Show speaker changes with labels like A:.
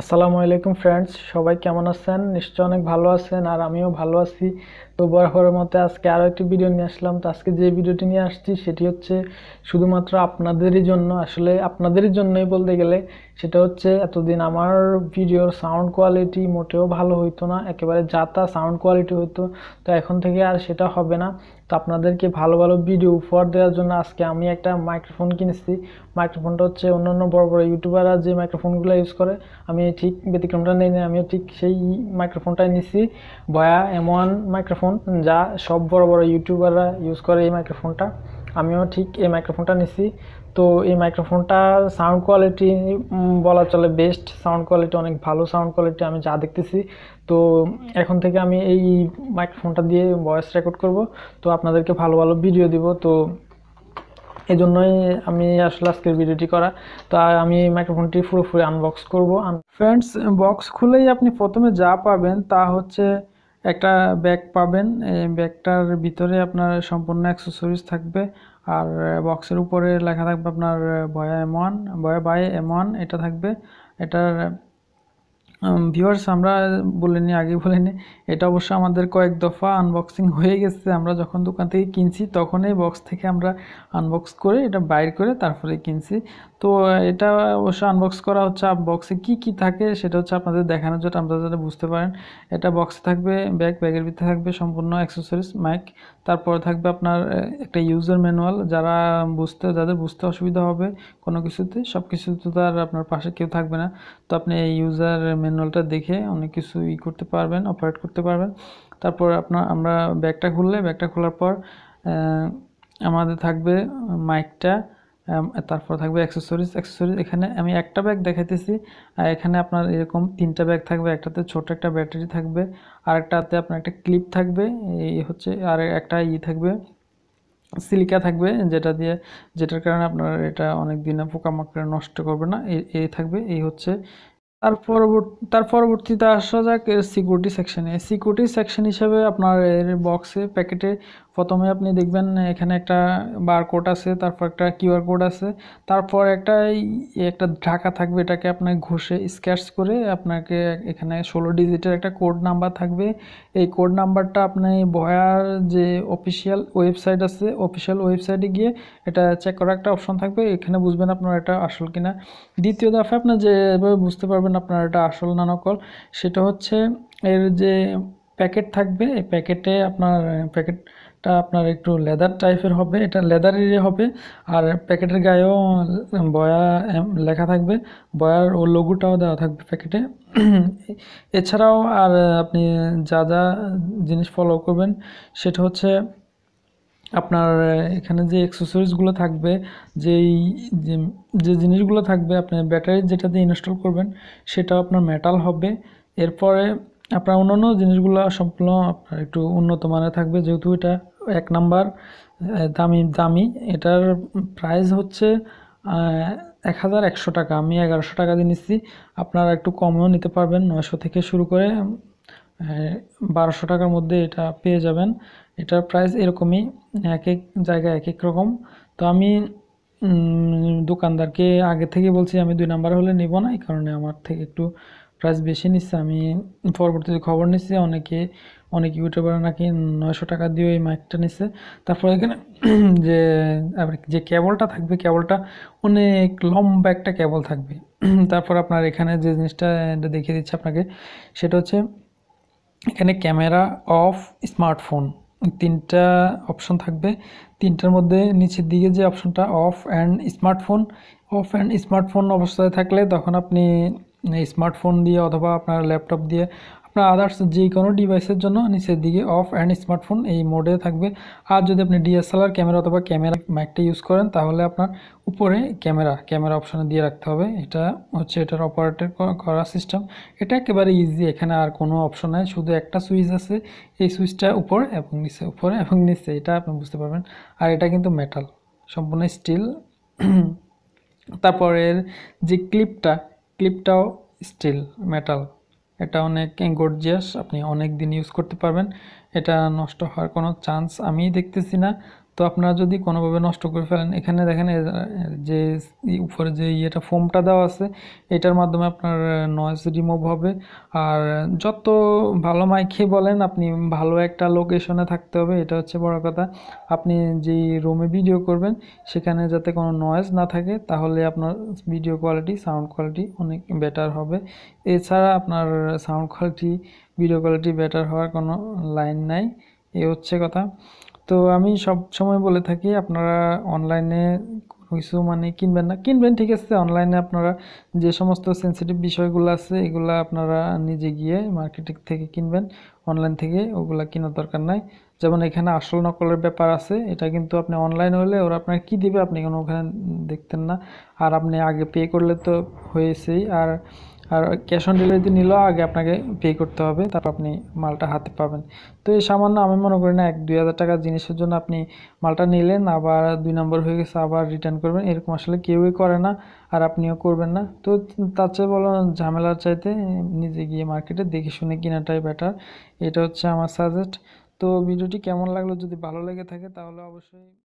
A: আসসালামু আলাইকুম ফ্রেন্ডস সবাই কেমন আছেন নিশ্চয় অনেক ভালো আছেন আর আমিও ভালো আছি তো বরাবরের মতো আজকে আরও একটি ভিডিও নিয়ে আসলাম তো আজকে যে ভিডিওটি নিয়ে আসছি সেটি হচ্ছে শুধুমাত্র আপনাদেরই জন্য আসলে আপনাদেরই জন্যই বলতে গেলে সেটা হচ্ছে এতদিন আমার ভিডিওর সাউন্ড কোয়ালিটি মোটেও ভালো হইতো না একেবারে তা সাউন্ড কোয়ালিটি হইতো তো এখন থেকে আর সেটা হবে না তো আপনাদেরকে ভালো ভালো ভিডিও উপহার দেওয়ার জন্য আজকে আমি একটা মাইক্রোফোন কিনেছি মাইক্রোফোনটা হচ্ছে অন্যান্য বড় বড় ইউটিউবাররা যে মাইক্রোফোনগুলো ইউজ করে আমি ঠিক ব্যতিক্রমটা নেই না আমিও ঠিক সেই মাইক্রোফোনটাই নিছি ভয়া এমন মাইক্রোফোন যা সব বড় বড় ইউটিউবাররা ইউজ করে এই মাইক্রোফোনটা আমিও ঠিক এই মাইক্রোফোনটা নিছি তো এই মাইক্রোফোনটার সাউন্ড কোয়ালিটি বলা চলে বেস্ট সাউন্ড কোয়ালিটি অনেক ভালো সাউন্ড কোয়ালিটি আমি যা দেখতেছি তো এখন থেকে আমি এই মাইক্রোফোনটা দিয়ে ভয়েস রেকর্ড করব তো আপনাদেরকে ভালো ভালো ভিডিও দিব তো এই জন্যই আমি আসলে আজকের ভিডিওটি করা তো আমি মাইক্রোফোনটি পুরোপুরি আনবক্স করব ফ্রেন্ডস বক্স খুলেই আপনি প্রথমে যা পাবেন তা হচ্ছে একটা ব্যাগ পাবেন এই ব্যাগটার ভিতরে আপনার সম্পূর্ণ অ্যাক্সেসরিজ থাকবে আর বক্সের উপরে লেখা থাকবে আপনার Boya M one Boya by M one এটা থাকবে এটার ভিউয়ার্স আমরা বলিনি আগে বলিনি এটা অবশ্য আমাদের কয়েক দফা আনবক্সিং হয়ে গেছে আমরা যখন দোকান থেকে কিনছি তখনই বক্স থেকে আমরা আনবক্স করে এটা বাইর করে তারপরে কিনছি তো এটা অবশ্য আনবক্স করা হচ্ছে বক্সে কি কি থাকে সেটা হচ্ছে আপনাদের দেখানোর জন্য আপনারা যাতে বুঝতে পারেন এটা বক্সে থাকবে ব্যাগ ব্যাগের ভিতরে থাকবে সম্পূর্ণ অ্যাক্সেসরিজ মাইক তারপরে থাকবে আপনার একটা ইউজার ম্যানুয়াল যারা বুঝতে যাদের বুঝতে অসুবিধা হবে কোনো কিছুতে সব কিছু তো তার আপনার পাশে কেউ থাকবে না তো আপনি এই ইউজার ম্যানুয়ালটা দেখে অনেক কিছু ই করতে পারবেন অপারেট করতে পারবেন তারপর আপনার আমরা ব্যাগটা খুললে ব্যাগটা খোলার পর আমাদের থাকবে মাইকটা তারপর থাকবে অ্যাক্সেসরিজ অ্যাক্সেসরিজ এখানে আমি একটা ব্যাগ দেখাইতেছি আর এখানে আপনার এরকম তিনটা ব্যাগ থাকবে একটাতে ছোট একটা ব্যাটারি থাকবে আর একটাতে আপনার একটা ক্লিপ থাকবে এই হচ্ছে আর একটা ই থাকবে সিলিকা থাকবে যেটা দিয়ে যেটার কারণে আপনার এটা অনেক দিনে পোকামাকড় নষ্ট করবে না এই থাকবে এই হচ্ছে তার পরবর্তী তার পরবর্তীতে আসা যাক এর সিকিউরিটি সেকশানে সিকিউরিটি সেকশন হিসাবে আপনার এর বক্সে প্যাকেটে প্রথমে আপনি দেখবেন এখানে একটা বারকোড আছে তারপর একটা কিউআর কোড আছে তারপর একটা একটা ঢাকা থাকবে এটাকে আপনার ঘষে স্ক্যাচ করে আপনাকে এখানে ষোলো ডিজিটের একটা কোড নাম্বার থাকবে এই কোড নাম্বারটা আপনি বয়ার যে অফিসিয়াল ওয়েবসাইট আছে অফিসিয়াল ওয়েবসাইটে গিয়ে এটা চেক করার একটা অপশন থাকবে এখানে বুঝবেন আপনার এটা আসল কিনা দ্বিতীয় দফে আপনি যেভাবে বুঝতে পারবেন আপনার এটা আসল না নকল সেটা হচ্ছে এর যে প্যাকেট থাকবে এই প্যাকেটে আপনার প্যাকেট এটা আপনার একটু লেদার টাইপের হবে এটা লেদারের হবে আর প্যাকেটের গায়েও বয়া লেখা থাকবে বয়ার ও লঘুটাও দেওয়া থাকবে প্যাকেটে এছাড়াও আর আপনি যা যা জিনিস ফলো করবেন সেটা হচ্ছে আপনার এখানে যে অ্যাক্সেসরিজগুলো থাকবে যেই যে জিনিসগুলো থাকবে আপনি ব্যাটারি যেটা দিয়ে ইনস্টল করবেন সেটাও আপনার মেটাল হবে এরপরে আপনার অন্যান্য জিনিসগুলো সম্পূর্ণ আপনার একটু উন্নত মানের থাকবে যেহেতু এটা এক নাম্বার দামি দামি এটার প্রাইস হচ্ছে এক হাজার একশো টাকা আমি এগারোশো টাকা দিয়ে নিচ্ছি আপনারা একটু কমও নিতে পারবেন নয়শো থেকে শুরু করে বারোশো টাকার মধ্যে এটা পেয়ে যাবেন এটার প্রাইস এরকমই এক এক জায়গায় এক এক রকম তো আমি দোকানদারকে আগে থেকে বলছি আমি দুই নাম্বার হলে নেব না এই কারণে আমার থেকে একটু প্রাইস বেশি নিচ্ছে আমি পরবর্তীতে খবর নিচ্ছি অনেকে অনেক ইউটিউবার নাকি নয়শো টাকা দিয়ে ওই মাইকটা নিছে তারপর এখানে যে যে কেবলটা থাকবে কেবলটা অনেক লম্বা একটা কেবল থাকবে তারপর আপনার এখানে যে জিনিসটা দেখিয়ে দিচ্ছে আপনাকে সেটা হচ্ছে এখানে ক্যামেরা অফ স্মার্টফোন তিনটা অপশন থাকবে তিনটার মধ্যে নিচের দিকে যে অপশনটা off and smartphone off and smartphone অবস্থায় থাকলে তখন আপনি স্মার্টফোন দিয়ে অথবা আপনার ল্যাপটপ দিয়ে আপনার আদার্স যে কোনো ডিভাইসের জন্য নিচের দিকে অফ অ্যান্ড স্মার্টফোন এই মোডে থাকবে আর যদি আপনি ডিএসএলআর ক্যামেরা অথবা ক্যামেরা ম্যাকটা ইউজ করেন তাহলে আপনার উপরে ক্যামেরা ক্যামেরা অপশানে দিয়ে রাখতে হবে এটা হচ্ছে এটার অপারেটর করা সিস্টেম এটা একেবারে ইজি এখানে আর কোনো অপশন নাই শুধু একটা সুইচ আছে এই সুইচটা উপরে এবং নিচে উপরে এবং নিচে এটা আপনি বুঝতে পারবেন আর এটা কিন্তু মেটাল সম্পূর্ণ স্টিল তারপরের যে ক্লিপটা ক্লিপটাও স্টিল মেটাল এটা অনেক গর্জিয়াস আপনি অনেক দিন ইউজ করতে পারবেন এটা নষ্ট হওয়ার কোনো চান্স আমি দেখতেছি না তো আপনারা যদি কোনোভাবে নষ্ট করে ফেলেন এখানে দেখেন যে উপরে যে ইয়েটা ফোমটা দেওয়া আছে এটার মাধ্যমে আপনার নয়েজ রিমুভ হবে আর যত ভালো মাইকে বলেন আপনি ভালো একটা লোকেশনে থাকতে হবে এটা হচ্ছে বড় কথা আপনি যেই রুমে ভিডিও করবেন সেখানে যাতে কোনো নয়েজ না থাকে তাহলে আপনার ভিডিও কোয়ালিটি সাউন্ড কোয়ালিটি অনেক বেটার হবে এছাড়া আপনার sound quality video quality better হওয়ার কোনো লাইন নাই এ হচ্ছে কথা তো আমি সব সময় বলে থাকি আপনারা অনলাইনে কিছু মানে কিনবেন না কিনবেন ঠিক আছে অনলাইনে আপনারা যে সমস্ত সেন্সিটিভ বিষয়গুলো আছে এগুলো আপনারা নিজে গিয়ে মার্কেটিং থেকে কিনবেন অনলাইন থেকে ওগুলো কেনার দরকার নাই যেমন এখানে আসল নকলের ব্যাপার আছে এটা কিন্তু আপনি অনলাইন হলে ওরা আপনার কি দিবে আপনি কোনো ওখানে দেখতেন না আর আপনি আগে পে করলে তো হয়েছেই আর আর ক্যাশ অন ডেলিভারি নিলেও আগে আপনাকে পে করতে হবে তারপর আপনি মালটা হাতে পাবেন তো এই সামান্য আমি মনে করি না এক দুই হাজার টাকার জিনিসের জন্য আপনি মালটা নিলেন আবার দুই নম্বর হয়ে গেছে আবার রিটার্ন করবেন এরকম আসলে কেউই করে না আর আপনিও করবেন না তো তার চেয়ে বলো ঝামেলার চাইতে নিজে গিয়ে মার্কেটে দেখে শুনে কেনাটাই বেটার এটা হচ্ছে আমার সাজেস্ট তো ভিডিওটি কেমন লাগলো যদি ভালো লেগে থাকে তাহলে অবশ্যই